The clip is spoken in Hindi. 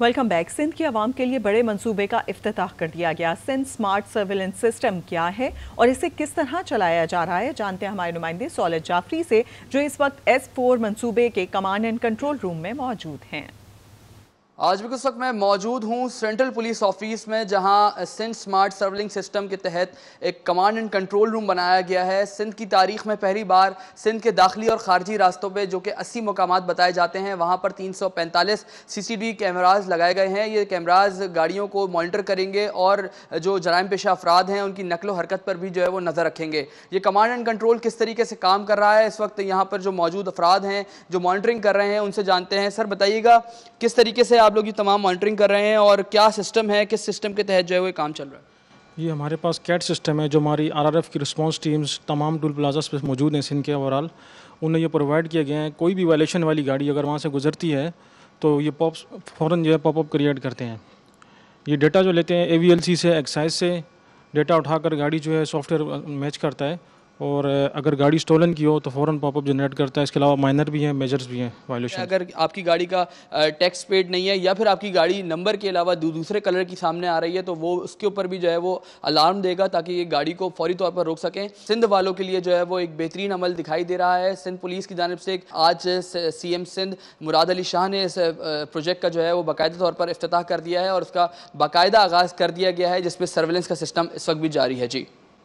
वेलकम बैक सिंध की आवाम के लिए बड़े मंसूबे का अफ्ताह कर दिया गया सिंध स्मार्ट सर्विलेंस सिस्टम क्या है और इसे किस तरह चलाया जा रहा है जानते हैं हमारे नुमाइंदे सौलत जाफरी से जो इस वक्त एस फोर मनसूबे के कमांड एंड कंट्रोल रूम में मौजूद हैं आज भी कुछ वक्त मैं मौजूद हूँ सेंट्रल पुलिस ऑफिस में जहाँ सिंध स्मार्ट सर्वलिंग सिस्टम के तहत एक कमांड एंड कंट्रोल रूम बनाया गया है सिंध की तारीख में पहली बार सिंध के दाखिली और खारजी रास्तों पे जो कि 80 मकाम बताए जाते हैं वहाँ पर 345 सीसीटीवी कैमराज लगाए गए हैं ये कैमराज गाड़ियों को मॉनिटर करेंगे और जो जराम पेशा अफराद हैं उनकी नकलो हरकत पर भी जो है वो नज़र रखेंगे ये कमांड एंड कंट्रोल किस तरीके से काम कर रहा है इस वक्त यहाँ पर जो मौजूद अफराद हैं जो मॉनिटरिंग कर रहे हैं उनसे जानते हैं सर बताइएगा किस तरीके से आप लोग ये तमाम मॉनिटरिंग कर रहे हैं और क्या सिस्टम है किस सिस्टम के तहत जो है वो काम चल रहा है ये हमारे पास कैट सिस्टम है जो हमारी आरआरएफ की रिस्पांस टीम्स तमाम टूल प्लाजास पे मौजूद हैं सिंध के ओवरऑल उन्हें ये प्रोवाइड किया गया है कोई भी वायलेशन वाली गाड़ी अगर वहाँ से गुजरती है तो ये पॉप फ़ौर जो है पॉपअप क्रिएट करते हैं ये डेटा जो लेते हैं ए से एक्साइज से डेटा उठाकर गाड़ी जो है सॉफ्टवेयर मैच करता है और अगर गाड़ी स्टोलन की हो तो फ़ौरन पॉपअप जनरेट करता है इसके अलावा माइनर भी हैं मेजर्स भी हैं वायलेशन अगर आपकी गाड़ी का टैक्स पेड नहीं है या फिर आपकी गाड़ी नंबर के अलावा दूसरे कलर की सामने आ रही है तो वो उसके ऊपर भी जो है वो अलार्म देगा ताकि ये गाड़ी को फौरी तौर पर रोक सकें सिंध वालों के लिए जो है वो एक बेहतरीन अमल दिखाई दे रहा है सिंध पुलिस की जानब से आज सी एम सिंध मुराद अली शाह ने इस प्रोजेक्ट का जो है वो बाकायदा तौर पर अफ्ताह कर दिया है और उसका बाकायदा आगाज़ कर दिया गया है जिसमें सर्वेलेंस का सिस्टम इस वक्त भी जारी है जी